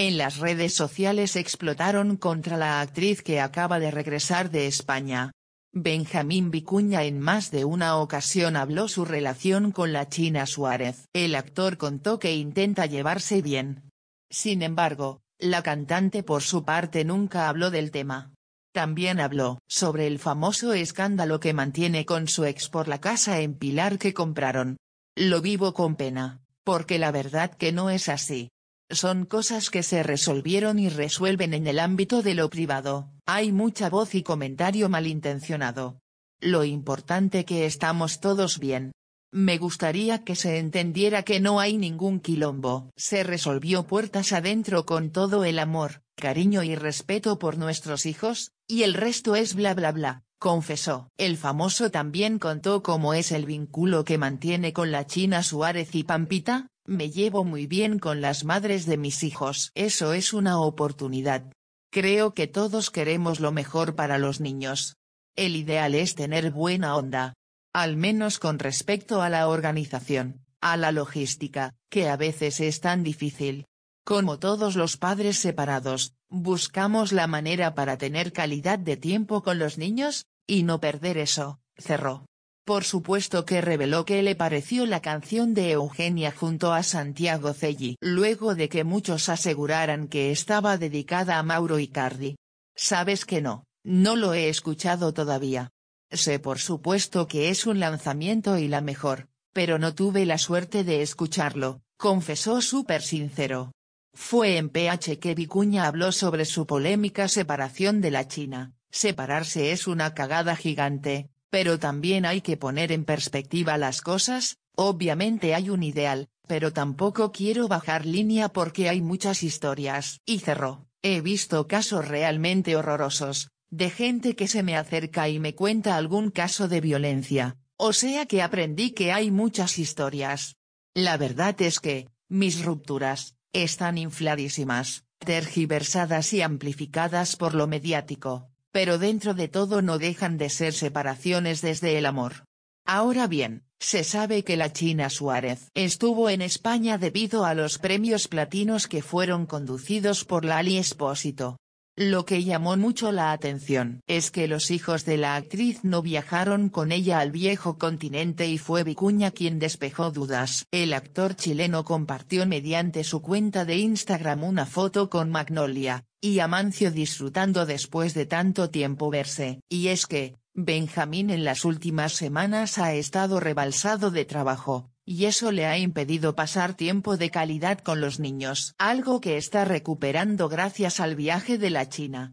en las redes sociales explotaron contra la actriz que acaba de regresar de España. Benjamín Vicuña en más de una ocasión habló su relación con la China Suárez. El actor contó que intenta llevarse bien. Sin embargo, la cantante por su parte nunca habló del tema. También habló sobre el famoso escándalo que mantiene con su ex por la casa en Pilar que compraron. Lo vivo con pena, porque la verdad que no es así. Son cosas que se resolvieron y resuelven en el ámbito de lo privado, hay mucha voz y comentario malintencionado. Lo importante que estamos todos bien. Me gustaría que se entendiera que no hay ningún quilombo. Se resolvió puertas adentro con todo el amor, cariño y respeto por nuestros hijos, y el resto es bla bla bla, confesó. El famoso también contó cómo es el vínculo que mantiene con la China Suárez y Pampita, me llevo muy bien con las madres de mis hijos. Eso es una oportunidad. Creo que todos queremos lo mejor para los niños. El ideal es tener buena onda. Al menos con respecto a la organización, a la logística, que a veces es tan difícil. Como todos los padres separados, buscamos la manera para tener calidad de tiempo con los niños, y no perder eso, cerró. Por supuesto que reveló que le pareció la canción de Eugenia junto a Santiago Celli. Luego de que muchos aseguraran que estaba dedicada a Mauro Icardi. Sabes que no, no lo he escuchado todavía. Sé por supuesto que es un lanzamiento y la mejor, pero no tuve la suerte de escucharlo, confesó súper sincero. Fue en PH que Vicuña habló sobre su polémica separación de la China, separarse es una cagada gigante, pero también hay que poner en perspectiva las cosas, obviamente hay un ideal, pero tampoco quiero bajar línea porque hay muchas historias. Y cerró, he visto casos realmente horrorosos, de gente que se me acerca y me cuenta algún caso de violencia, o sea que aprendí que hay muchas historias. La verdad es que, mis rupturas, están infladísimas, tergiversadas y amplificadas por lo mediático, pero dentro de todo no dejan de ser separaciones desde el amor. Ahora bien, se sabe que la China Suárez estuvo en España debido a los premios platinos que fueron conducidos por Lali Espósito, lo que llamó mucho la atención es que los hijos de la actriz no viajaron con ella al viejo continente y fue Vicuña quien despejó dudas. El actor chileno compartió mediante su cuenta de Instagram una foto con Magnolia, y Amancio disfrutando después de tanto tiempo verse. Y es que, Benjamín en las últimas semanas ha estado rebalsado de trabajo, y eso le ha impedido pasar tiempo de calidad con los niños, algo que está recuperando gracias al viaje de la China.